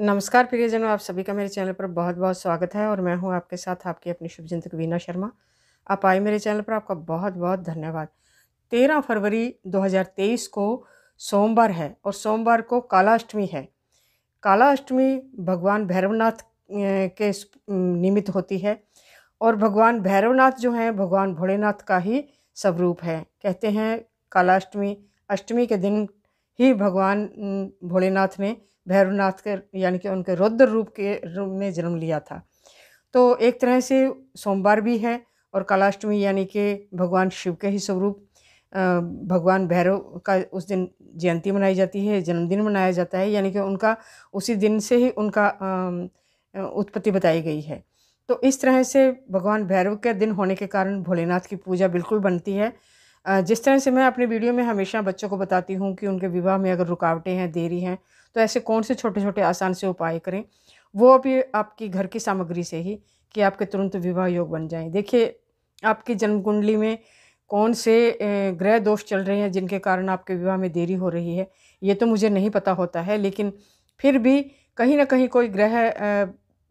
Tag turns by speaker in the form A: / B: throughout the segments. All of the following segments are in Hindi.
A: नमस्कार प्रियजनों आप सभी का मेरे चैनल पर बहुत बहुत स्वागत है और मैं हूं आपके साथ आपकी अपनी शुभ चिंतक वीना शर्मा आप आए मेरे चैनल पर आपका बहुत बहुत धन्यवाद तेरह फरवरी 2023 को सोमवार है और सोमवार को कालाष्टमी है कालाष्टमी भगवान भैरवनाथ के निमित्त होती है और भगवान भैरवनाथ जो हैं भगवान भोलेनाथ का ही स्वरूप है कहते हैं कालाष्टमी अष्टमी के दिन ही भगवान भोलेनाथ ने भैरवनाथ के यानी कि उनके रौद्र रूप के रूप में जन्म लिया था तो एक तरह से सोमवार भी है और कालाष्टमी यानी कि भगवान शिव के ही स्वरूप भगवान भैरव का उस दिन जयंती मनाई जाती है जन्मदिन मनाया जाता है यानी कि उनका उसी दिन से ही उनका उत्पत्ति बताई गई है तो इस तरह से भगवान भैरव के दिन होने के कारण भोलेनाथ की पूजा बिल्कुल बनती है जिस तरह से मैं अपने वीडियो में हमेशा बच्चों को बताती हूँ कि उनके विवाह में अगर रुकावटें हैं देरी हैं तो ऐसे कौन से छोटे छोटे आसान से उपाय करें वो अभी आपकी घर की सामग्री से ही कि आपके तुरंत विवाह योग बन जाए देखिए आपकी जन्म कुंडली में कौन से ग्रह दोष चल रहे हैं जिनके कारण आपके विवाह में देरी हो रही है ये तो मुझे नहीं पता होता है लेकिन फिर भी कहीं ना कहीं कोई ग्रह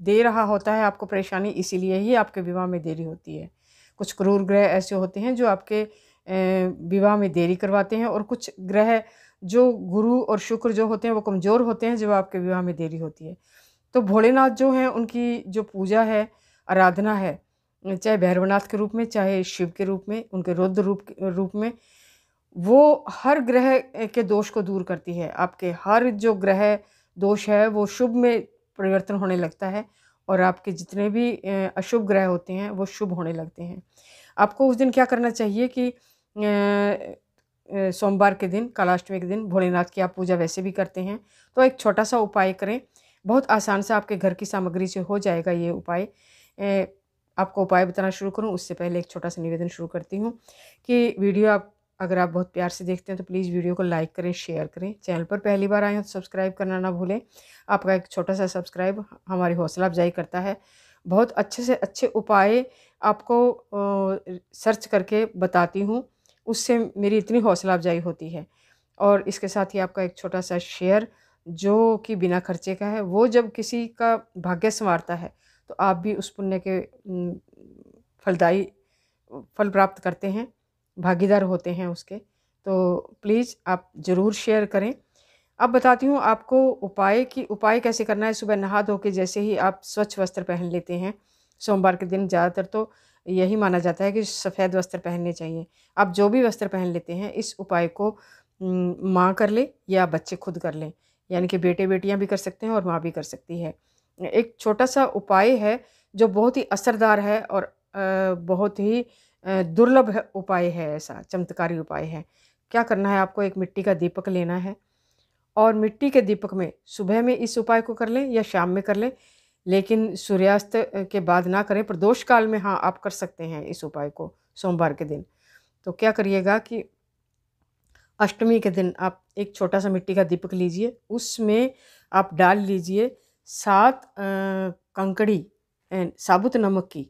A: दे रहा होता है आपको परेशानी इसीलिए ही आपके विवाह में देरी होती है कुछ क्रूर ग्रह ऐसे होते हैं जो आपके विवाह में देरी करवाते हैं और कुछ ग्रह जो गुरु और शुक्र जो होते हैं वो कमज़ोर होते हैं जब आपके विवाह में देरी होती है तो भोलेनाथ जो हैं उनकी जो पूजा है आराधना है चाहे भैरवनाथ के रूप में चाहे शिव के रूप में उनके रुद्र रूप रूप में वो हर ग्रह के दोष को दूर करती है आपके हर जो ग्रह दोष है वो शुभ में परिवर्तन होने लगता है और आपके जितने भी अशुभ ग्रह होते हैं वो शुभ होने लगते हैं आपको उस दिन क्या करना चाहिए कि सोमवार के दिन कालाष्टमी के दिन भोलेनाथ की आप पूजा वैसे भी करते हैं तो एक छोटा सा उपाय करें बहुत आसान सा आपके घर की सामग्री से हो जाएगा ये उपाय आपको उपाय बताना शुरू करूं उससे पहले एक छोटा सा निवेदन शुरू करती हूं कि वीडियो आप अगर आप बहुत प्यार से देखते हैं तो प्लीज़ वीडियो को लाइक करें शेयर करें चैनल पर पहली बार आए हैं तो सब्सक्राइब करना ना भूलें आपका एक छोटा सा सब्सक्राइब हमारी हौसला अफजाई करता है बहुत अच्छे से अच्छे उपाय आपको सर्च करके बताती हूँ उससे मेरी इतनी हौसला अफजाई होती है और इसके साथ ही आपका एक छोटा सा शेयर जो कि बिना खर्चे का है वो जब किसी का भाग्य संवारता है तो आप भी उस पुण्य के फलदायी फल प्राप्त करते हैं भागीदार होते हैं उसके तो प्लीज़ आप ज़रूर शेयर करें अब बताती हूँ आपको उपाय कि उपाय कैसे करना है सुबह नहा धो के जैसे ही आप स्वच्छ वस्त्र पहन लेते हैं सोमवार के दिन ज़्यादातर तो यही माना जाता है कि सफ़ेद वस्त्र पहनने चाहिए आप जो भी वस्त्र पहन लेते हैं इस उपाय को माँ कर ले या बच्चे खुद कर लें यानी कि बेटे बेटियाँ भी कर सकते हैं और माँ भी कर सकती है एक छोटा सा उपाय है जो बहुत ही असरदार है और बहुत ही दुर्लभ उपाय है ऐसा चमत्कारी उपाय है क्या करना है आपको एक मिट्टी का दीपक लेना है और मिट्टी के दीपक में सुबह में इस उपाय को कर लें या शाम में कर लें लेकिन सूर्यास्त के बाद ना करें प्रदोष काल में हाँ आप कर सकते हैं इस उपाय को सोमवार के दिन तो क्या करिएगा कि अष्टमी के दिन आप एक छोटा सा मिट्टी का दीपक लीजिए उसमें आप डाल लीजिए सात कंकड़ी साबुत नमक की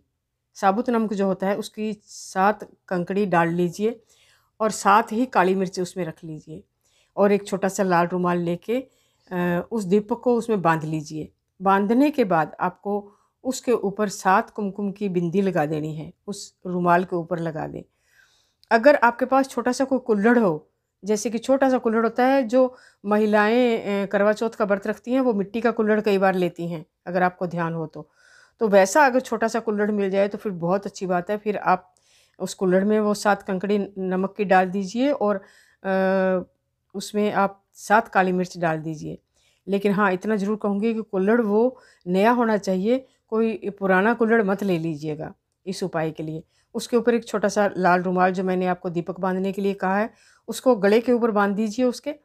A: साबुत नमक जो होता है उसकी सात कंकड़ी डाल लीजिए और साथ ही काली मिर्च उसमें रख लीजिए और एक छोटा सा लाल रुमाल लेके उस दीपक को उसमें बांध लीजिए बांधने के बाद आपको उसके ऊपर सात कुमकुम की बिंदी लगा देनी है उस रुमाल के ऊपर लगा दें अगर आपके पास छोटा सा कोई कुल्लड़ हो जैसे कि छोटा सा कुल्लड़ होता है जो महिलाएं करवा चौथ का व्रत रखती हैं वो मिट्टी का कुल्लड़ कई बार लेती हैं अगर आपको ध्यान हो तो तो वैसा अगर छोटा सा कुल्लड़ मिल जाए तो फिर बहुत अच्छी बात है फिर आप उस कुल्लड़ में वो सात कंकड़ी नमक की डाल दीजिए और आ, उसमें आप सात काली मिर्च डाल दीजिए लेकिन हाँ इतना ज़रूर कहूँगी कि कुल्लड़ वो नया होना चाहिए कोई पुराना कुल्लड़ मत ले लीजिएगा इस उपाय के लिए उसके ऊपर एक छोटा सा लाल रुमाल जो मैंने आपको दीपक बांधने के लिए कहा है उसको गले के ऊपर बांध दीजिए उसके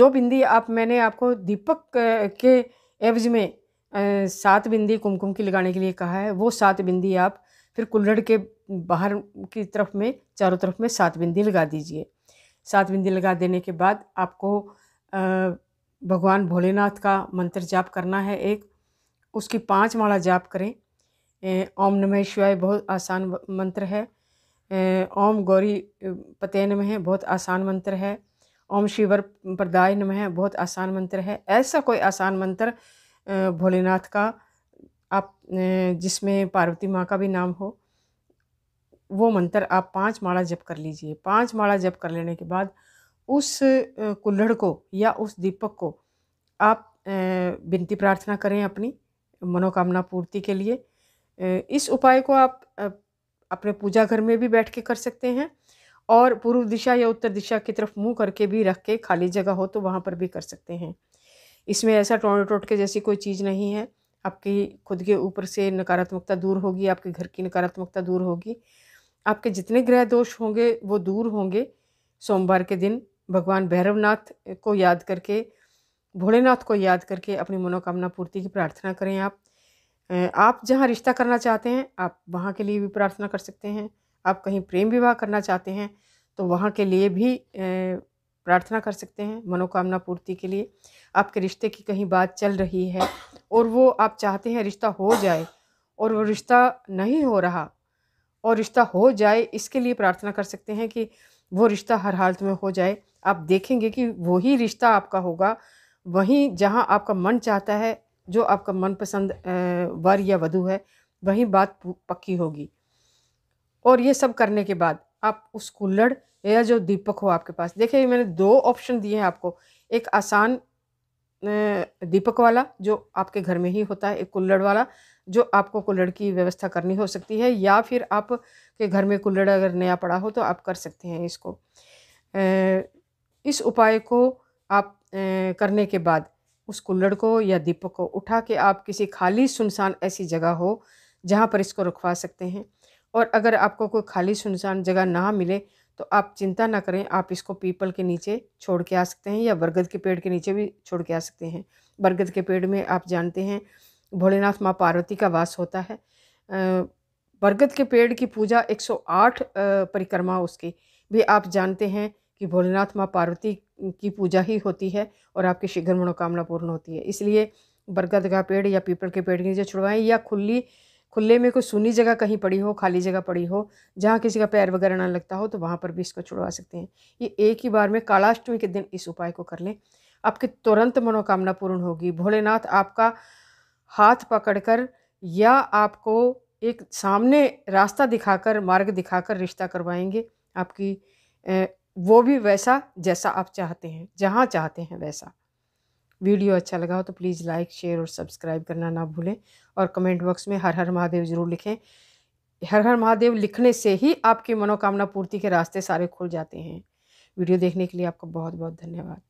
A: जो बिंदी आप मैंने आपको दीपक के एवज में सात बिंदी कुमकुम की लगाने के लिए कहा है वो सात बिंदी आप फिर कुल्हड़ के बाहर की तरफ में चारों तरफ में सात बिंदी लगा दीजिए सात बिंदी लगा देने के बाद आपको भगवान भोलेनाथ का मंत्र जाप करना है एक उसकी पांच माला जाप करें ओम नमः शिवाय बहुत आसान मंत्र है ओम गौरी पते नमः है बहुत आसान मंत्र है ओम शिवर प्रदाय नमः है बहुत आसान मंत्र है ऐसा कोई आसान मंत्र भोलेनाथ का आप जिसमें पार्वती माँ का भी नाम हो वो मंत्र आप पांच माला जप कर लीजिए पांच माला जप कर लेने के बाद उस कुल्हड़ को या उस दीपक को आप विनती प्रार्थना करें अपनी मनोकामना पूर्ति के लिए इस उपाय को आप अपने पूजा घर में भी बैठ के कर सकते हैं और पूर्व दिशा या उत्तर दिशा की तरफ मुंह करके भी रख के खाली जगह हो तो वहाँ पर भी कर सकते हैं इसमें ऐसा टोड़ टोट के जैसी कोई चीज़ नहीं है आपकी खुद के ऊपर से नकारात्मकता दूर होगी आपके घर की नकारात्मकता दूर होगी आपके जितने ग्रह दोष होंगे वो दूर होंगे सोमवार के दिन भगवान भैरवनाथ को याद करके भोलेनाथ को याद करके अपनी मनोकामना पूर्ति की प्रार्थना करें आप आप जहाँ रिश्ता करना चाहते हैं आप वहाँ के लिए भी प्रार्थना कर सकते हैं आप कहीं प्रेम विवाह करना चाहते हैं तो वहाँ के लिए भी प्रार्थना कर सकते हैं मनोकामना पूर्ति के लिए आपके रिश्ते की कहीं बात चल रही है और वो आप चाहते हैं रिश्ता हो जाए और वो रिश्ता नहीं हो रहा और रिश्ता हो जाए इसके लिए प्रार्थना कर सकते हैं कि वो रिश्ता हर हालत में हो जाए आप देखेंगे कि वही रिश्ता आपका होगा वहीं जहां आपका मन चाहता है जो आपका मनपसंद वर या वधु है वही बात पक्की होगी और ये सब करने के बाद आप उस कुल्लड़ या जो दीपक हो आपके पास देखिए मैंने दो ऑप्शन दिए हैं आपको एक आसान दीपक वाला जो आपके घर में ही होता है एक कुल्लड़ वाला जो आपको कुल्लड़ की व्यवस्था करनी हो सकती है या फिर आप के घर में कुल्लड़ अगर नया पड़ा हो तो आप कर सकते हैं इसको इस उपाय को आप करने के बाद उस कुल्लड़ को या दीपक को उठा के आप किसी खाली सुनसान ऐसी जगह हो जहाँ पर इसको रखवा सकते हैं और अगर आपको कोई खाली सुनसान जगह ना मिले तो आप चिंता ना करें आप इसको पीपल के नीचे छोड़ के आ सकते हैं या बरगद के पेड़ के नीचे भी छोड़ के आ सकते हैं बरगद के पेड़ में आप जानते हैं भोलेनाथ माँ पार्वती का वास होता है बरगद के पेड़ की पूजा 108 परिक्रमा उसकी भी आप जानते हैं कि भोलेनाथ माँ पार्वती की पूजा ही होती है और आपकी शीघ्र मनोकामना पूर्ण होती है इसलिए बरगद का पेड़ या पीपल के पेड़ के नीचे छुड़वाएँ या खुली खुले में कोई सुनी जगह कहीं पड़ी हो खाली जगह पड़ी हो जहाँ किसी का पैर वगैरह ना लगता हो तो वहाँ पर भी इसको छुड़वा सकते हैं ये एक ही बार में कालाष्टमी के दिन इस उपाय को कर लें आपकी तुरंत मनोकामना पूर्ण होगी भोलेनाथ आपका हाथ पकड़कर या आपको एक सामने रास्ता दिखाकर मार्ग दिखाकर रिश्ता करवाएंगे आपकी वो भी वैसा जैसा आप चाहते हैं जहाँ चाहते हैं वैसा वीडियो अच्छा लगा हो तो प्लीज़ लाइक शेयर और सब्सक्राइब करना ना भूलें और कमेंट बॉक्स में हर हर महादेव ज़रूर लिखें हर हर महादेव लिखने से ही आपकी मनोकामना पूर्ति के रास्ते सारे खुल जाते हैं वीडियो देखने के लिए आपका बहुत बहुत धन्यवाद